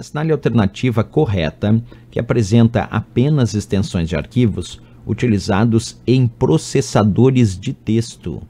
Assinale a alternativa correta, que apresenta apenas extensões de arquivos utilizados em processadores de texto.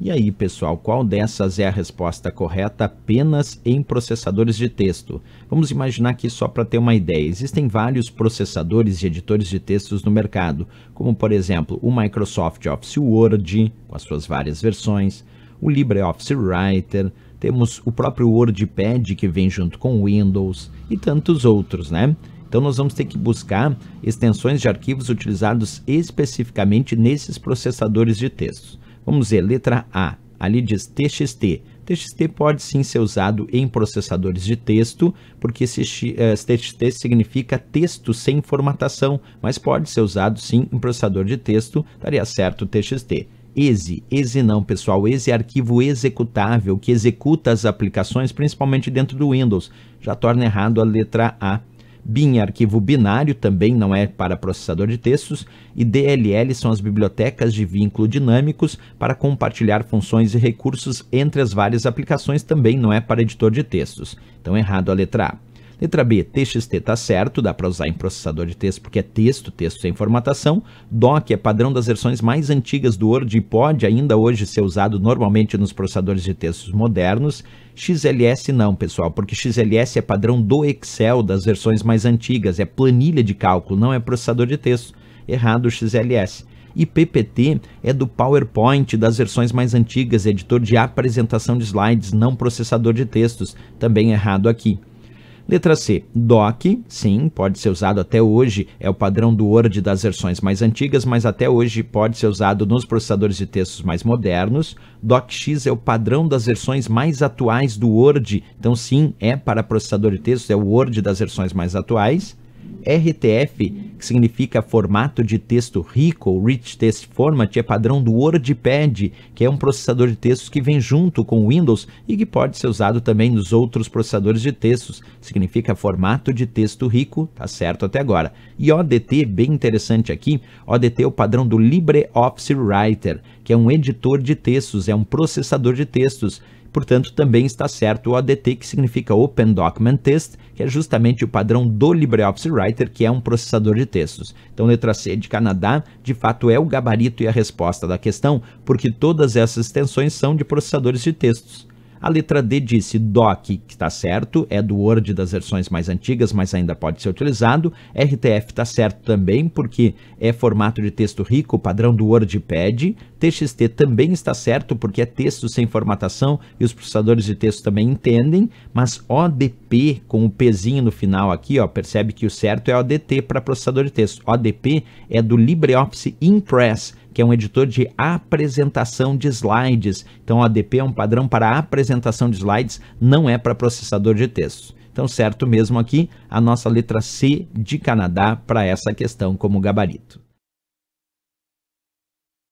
E aí, pessoal, qual dessas é a resposta correta apenas em processadores de texto? Vamos imaginar aqui só para ter uma ideia. Existem vários processadores e editores de textos no mercado, como por exemplo o Microsoft Office Word, com as suas várias versões, o LibreOffice Writer, temos o próprio WordPad que vem junto com Windows e tantos outros, né? Então nós vamos ter que buscar extensões de arquivos utilizados especificamente nesses processadores de textos. Vamos ver, letra A, ali diz TXT. TXT pode sim ser usado em processadores de texto, porque esse TXT eh, significa texto sem formatação, mas pode ser usado sim em processador de texto, daria certo TXT. EXE. EXE não, pessoal. EXE é arquivo executável que executa as aplicações, principalmente dentro do Windows. Já torna errado a letra A. BIM é arquivo binário, também não é para processador de textos. E DLL são as bibliotecas de vínculo dinâmicos para compartilhar funções e recursos entre as várias aplicações, também não é para editor de textos. Então, errado a letra A. Letra B, TXT está certo, dá para usar em processador de texto porque é texto, texto sem formatação. DOC é padrão das versões mais antigas do Word e pode ainda hoje ser usado normalmente nos processadores de textos modernos. XLS não, pessoal, porque XLS é padrão do Excel das versões mais antigas, é planilha de cálculo, não é processador de texto. Errado o XLS e PPT é do PowerPoint das versões mais antigas, editor de apresentação de slides, não processador de textos, também errado aqui. Letra C, DOC, sim, pode ser usado até hoje, é o padrão do Word das versões mais antigas, mas até hoje pode ser usado nos processadores de textos mais modernos. DOCX é o padrão das versões mais atuais do Word, então sim, é para processador de textos, é o Word das versões mais atuais. RTF que significa formato de texto rico, ou Rich Text Format, é padrão do WordPad, que é um processador de textos que vem junto com o Windows e que pode ser usado também nos outros processadores de textos. Significa formato de texto rico, tá certo até agora. E ODT, bem interessante aqui, ODT é o padrão do LibreOffice Writer, que é um editor de textos, é um processador de textos portanto também está certo o ODT, que significa Open Document Test, que é justamente o padrão do LibreOffice Writer, que é um processador de textos. Então, letra C de Canadá, de fato, é o gabarito e a resposta da questão, porque todas essas extensões são de processadores de textos. A letra D disse DOC, que está certo, é do Word das versões mais antigas, mas ainda pode ser utilizado. RTF está certo também, porque é formato de texto rico, padrão do WordPad. TXT também está certo, porque é texto sem formatação e os processadores de texto também entendem. Mas ODP, com o Pzinho no final aqui, ó, percebe que o certo é ODT para processador de texto. ODP é do LibreOffice Impress que é um editor de apresentação de slides. Então, o ADP é um padrão para apresentação de slides, não é para processador de texto. Então, certo mesmo aqui, a nossa letra C de Canadá para essa questão como gabarito.